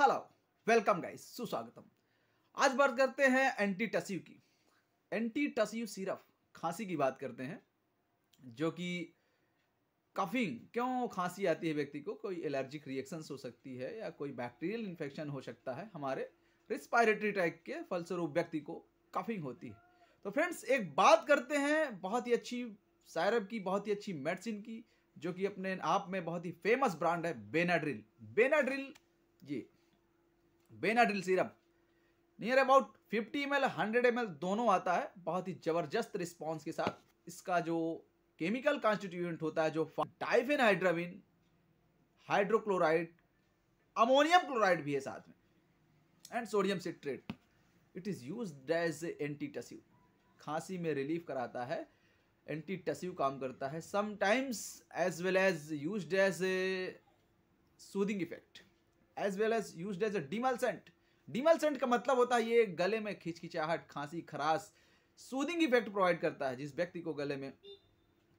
hello welcome guys सुस्वागतम आज बात करते हैं एंटी टस्यू की एंटी टस्यू सिरप खांसी की बात करते हैं जो कि कफिंग क्यों खांसी आती है व्यक्ति को कोई एलर्जिक रिएक्शंस हो सकती है या कोई बैक्टीरियल इन्फेक्शन हो सकता है हमारे रिस्पायरेटरी टाइप के फलस्वरूप व्यक्ति को कफिंग होती है तो फ्रेंड्स एक बात करते हैं बहुत ही अच्छी सैरब की बहुत ही अच्छी मेडिसिन की जो कि अपने आप में बहुत ही फेमस ब्रांड है बेनाड्रिल बेनाड्रिल जी Benadryl serum near about 50 M L hundred M दोनों आता है बहुत ही जबरदस्त रिस्पॉन्स के साथ इसका जो केमिकल कॉन्स्टिट्यूएंट होता है जो diphenhydramine hydrochloride ammonium chloride भी है साथ में and sodium citrate it is use as anti tussive खांसी में रिलीफ कराता है एंटी टस्यू काम करता है sometimes as well as use as a soothing effect as well as use as a demulcent demulcent का मतलब होता है ये गले में खिचखिचाहट खांसी खराश सूदिंग इफेक्ट प्रोवाइड करता है जिस व्यक्ति को गले में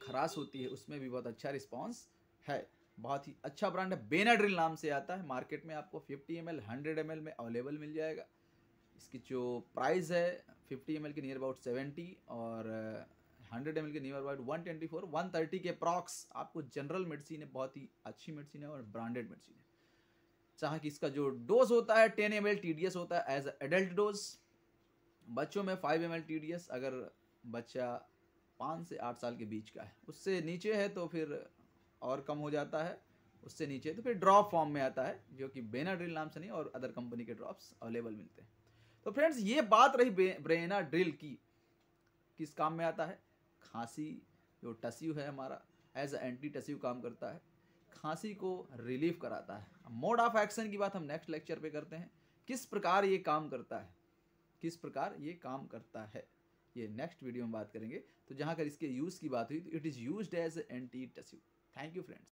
खराश होती है उसमें भी बहुत अच्छा रिस्पॉन्स है बहुत ही अच्छा ब्रांड है बेनाड्रिल नाम से आता है मार्केट में आपको 50 एम एल हंड्रेड एम में अवेलेबल मिल जाएगा इसकी जो प्राइस है 50 एम के नियर अबाउट 70 और 100 uh, एम के नियर अबाउट 124 130 के प्रॉक्स आपको जनरल मेडिसिन है बहुत ही अच्छी मेडिसिन है और ब्रांडेड मेडिसिन है जहाँ कि इसका जो डोज होता है ten M L T D S होता है एज एडल्ट डोज बच्चों में five M L T D S अगर बच्चा पाँच से आठ साल के बीच का है उससे नीचे है तो फिर और कम हो जाता है उससे नीचे तो फिर ड्रॉप फॉर्म में आता है जो कि बेना ड्रिल नाम से नहीं और अदर कंपनी के ड्रॉप्स अवेलेबल मिलते हैं तो फ्रेंड्स ये बात रही ब्रेना ड्रिल की किस काम में आता है खांसी जो टस्यू है हमारा एज एंटी टस्यू काम करता है खांसी को रिलीफ कराता है मोड ऑफ एक्शन की बात हम नेक्स्ट लेक्चर पे करते हैं किस प्रकार ये काम करता है किस प्रकार ये काम करता है ये नेक्स्ट वीडियो में बात करेंगे तो जहाँ कर इसके यूज़ की बात हुई तो it is use as anti tussive thank you friends